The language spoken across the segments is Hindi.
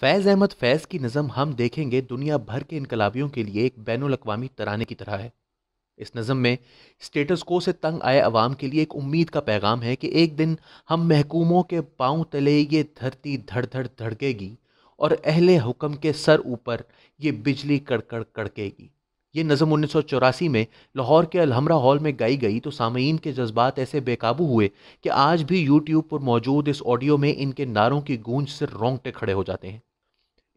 फैज़ अहमद फैज़ की नज़म हम देखेंगे दुनिया भर के इनकलाबियों के लिए एक बैन अवी तराने की तरह है इस नज़म में स्टेटस को से तंग आए अवाम के लिए एक उम्मीद का पैगाम है कि एक दिन हम महकूमों के पाँव तले ये धरती धड़ धड़ धड़केगी और अहल हुक्म के सर ऊपर ये बिजली कड़कड़ कड़केगी ये नज़म उन्नीस में लाहौर के अलहमरा हॉल में गाई गई तो सामीन के जज्बात ऐसे बेकाबू हुए कि आज भी यूट्यूब पर मौजूद इस ऑडियो में इनके नारों की गूंज से रोंगटे खड़े हो जाते हैं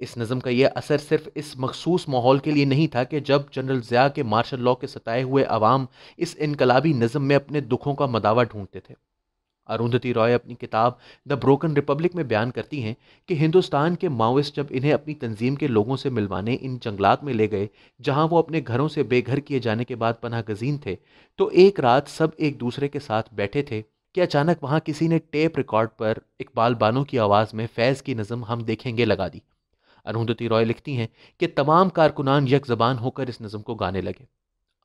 इस नज़म का यह असर सिर्फ इस मखसूस माहौल के लिए नहीं था कि जब जनरल ज़िया के मार्शल लॉ के सताए हुए आवाम इस इनकलाबी नज़म में अपने दुखों का मदावा ढूंढते थे अरुंधति रॉय अपनी किताब द ब्रोकन रिपब्लिक में बयान करती हैं कि हिंदुस्तान के माओस्ट जब इन्हें अपनी तंजीम के लोगों से मिलवाने इन जंगलात में ले गए जहां वो अपने घरों से बेघर किए जाने के बाद पनाह गजीन थे तो एक रात सब एक दूसरे के साथ बैठे थे कि अचानक वहाँ किसी ने टेप रिकॉर्ड पर इकबाल बानो की आवाज़ में फैज़ की नज़म हम देखेंगे लगा दी अरुंधति रॉय लिखती हैं कि तमाम कारकुनान यक जबान होकर इस नज़म को गाने लगे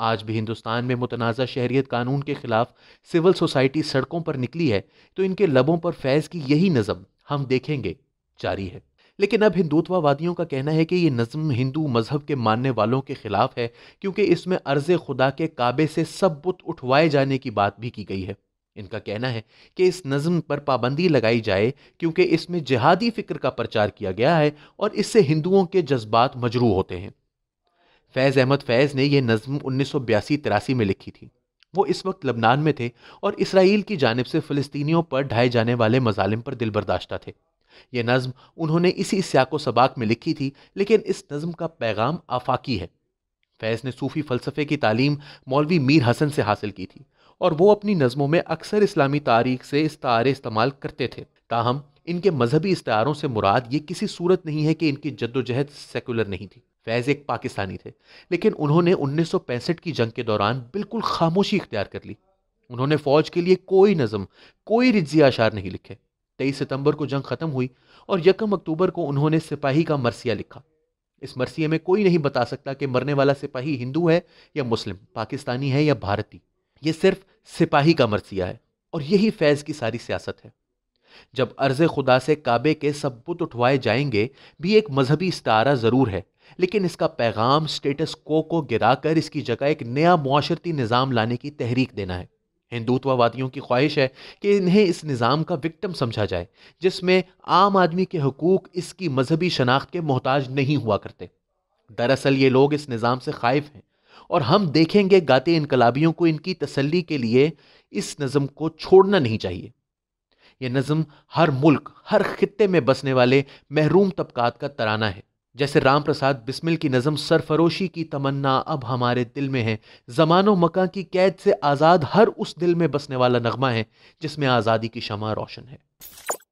आज भी हिंदुस्तान में मुतनाजा शहरीत कानून के ख़िलाफ़ सिविल सोसाइटी सड़कों पर निकली है तो इनके लबों पर फैज़ की यही नज़म हम देखेंगे जारी है लेकिन अब हिंदुत्वावादियों का कहना है कि ये नज़म हिंदू मज़हब के मानने वालों के ख़िलाफ़ है क्योंकि इसमें अर्ज़ खुदा के काबे से सब बुत उठवाए जाने की बात भी की गई है इनका कहना है कि इस नज़म पर पाबंदी लगाई जाए क्योंकि इसमें जिहादी फ़िक्र का प्रचार किया गया है और इससे हिंदुओं के जज्बात मजरू होते हैं फैज़ अहमद फैज़ ने यह नज़म उन्नीस सौ बयासी तिरासी में लिखी थी वो इस वक्त लबनान में थे और इसराइल की जानब से फ़लस्तियों पर ढाए जाने वाले मजालिम पर दिल बर्दाश्ता थे यह नज़म उन्होंने इसी स्याको सबाक में लिखी थी लेकिन इस नज़म का पैगाम आफाकी है फैज़ ने सूफ़ी फ़लसफ़े की तालीम मौलवी मीर हसन से हासिल की थी और वो अपनी नज़मों में अक्सर इस्लामी तारीख से इस्तारे इस्तेमाल करते थे ताहम इनके मजहबी इस्तारों से मुराद ये किसी सूरत नहीं है कि इनकी जद्दोजहद सेकुलर नहीं थी फैज़ एक पाकिस्तानी थे लेकिन उन्होंने पैंसठ की जंग के दौरान बिल्कुल खामोशी इख्तियार कर ली उन्होंने फ़ौज के लिए कोई नज़म कोई रिज्जी आशार नहीं लिखे तेईस सितंबर को जंग ख़त्म हुई और यकम अक्टूबर को उन्होंने सिपाही का मरसिया लिखा इस मरसिए में कोई नहीं बता सकता कि मरने वाला सिपाही हिंदू है या मुस्लिम पाकिस्तानी है या भारतीय ये सिर्फ सिपाही का मरसिया है और यही फैज़ की सारी सियासत है जब अर्ज खुदा से काबे के सब बुत उठवाए जाएंगे भी एक मजहबी इस्तारा ज़रूर है लेकिन इसका पैगाम स्टेटस को को गिरा कर इसकी जगह एक नया माशरती निज़ाम लाने की तहरीक देना है हिंदुत्ववादियों की ख्वाहिश है कि इन्हें इस निज़ाम का विक्टम समझा जाए जिसमें आम आदमी के हकूक इसकी मजहबी शनाख्त के मोहताज नहीं हुआ करते दरअसल ये लोग इस निज़ाम से खाइफ हैं और हम देखेंगे गाते इनकलाबियों को इनकी तसल्ली के लिए इस नज़म को छोड़ना नहीं चाहिए यह नज़म हर मुल्क हर खत्े में बसने वाले महरूम तबक़ात का तराना है जैसे राम प्रसाद बिस्मिल की नज़म सरफरोशी की तमन्ना अब हमारे दिल में है जमानो मका की कैद से आज़ाद हर उस दिल में बसने वाला नगमा है जिसमें आज़ादी की शमा रोशन है